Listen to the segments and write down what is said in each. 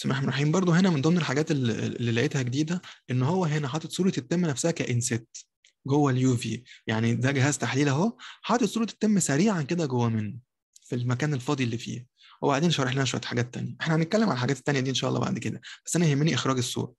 بسم الله الرحمن الرحيم برضه هنا من ضمن الحاجات اللي لقيتها جديده ان هو هنا حاطط صوره التم نفسها كانسيت جوه اليو في يعني ده جهاز تحليل اهو حاطط صوره التم سريعا كده جوه منه في المكان الفاضي اللي فيه وبعدين شرح لنا شويه حاجات تانية احنا هنتكلم على الحاجات التانية دي ان شاء الله بعد كده بس انا يهمني اخراج الصوره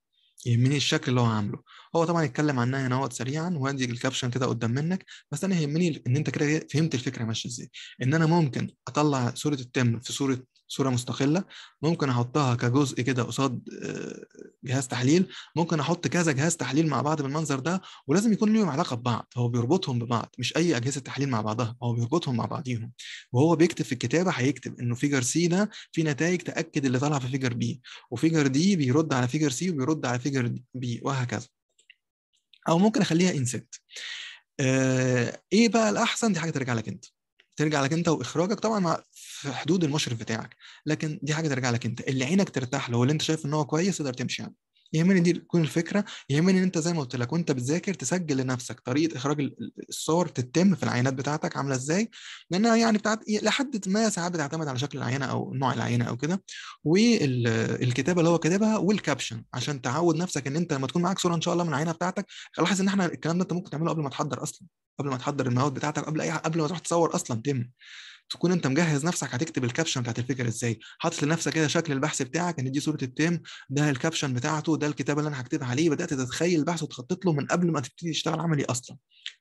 يهمني الشكل اللي هو عامله هو طبعا اتكلم عنها هنا اهوت سريعا وادي الكابشن كده قدام منك بس انا يهمني ان انت كده فهمت الفكره ماشيه ازاي ان انا ممكن اطلع صوره التم في صوره صوره مستقله ممكن احطها كجزء كده قصاد آه، جهاز تحليل ممكن احط كذا جهاز تحليل مع بعض بالمنظر ده ولازم يكون ليهم علاقه ببعض هو بيربطهم ببعض مش اي اجهزه تحليل مع بعضها هو بيربطهم مع بعضيهم وهو بيكتب في الكتابه هيكتب انه فيجر سي ده في نتائج تاكد اللي طالعه في فيجر بي وفيجر دي بيرد على فيجر سي وبيرد على فيجر بي وهكذا او ممكن اخليها انسيت آه، ايه بقى الاحسن دي حاجه ترجع لك انت ترجع لك انت واخراجك طبعا مع في حدود المشرف بتاعك لكن دي حاجه ترجع لك انت اللي عينك ترتاح له واللي انت شايف ان هو كويس تقدر تمشي يعني. يا اما دي تكون الفكره يا اما ان انت زي ما قلت لك وانت بتذاكر تسجل لنفسك طريقه اخراج الصور تتم في العينات بتاعتك عامله ازاي لانها يعني بتاعت لحد ما ساعات بتعتمد على شكل العينه او نوع العينه او كده والكتابه اللي هو كاتبها والكابشن عشان تعود نفسك ان انت لما تكون معاك صوره ان شاء الله من العينه بتاعتك لاحظ ان احنا الكلام ده انت ممكن تعمله قبل ما تحضر اصلا قبل ما تحضر المواد بتاعتك قبل اي قبل ما تروح تصور اصلا تم تكون انت مجهز نفسك هتكتب الكابشن بتاعت الفكره ازاي حاطط لنفسك كده شكل البحث بتاعك ان دي صوره التيم ده الكابشن بتاعته ده الكتاب اللي انا هكتب عليه بدات تتخيل البحث وتخطط له من قبل ما تبتدي تشتغل عملي اصلا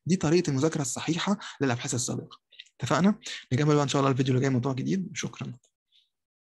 دي طريقه المذاكره الصحيحه للابحاث السابقه اتفقنا نكمل بقى ان شاء الله الفيديو اللي جاي موضوع جديد شكرا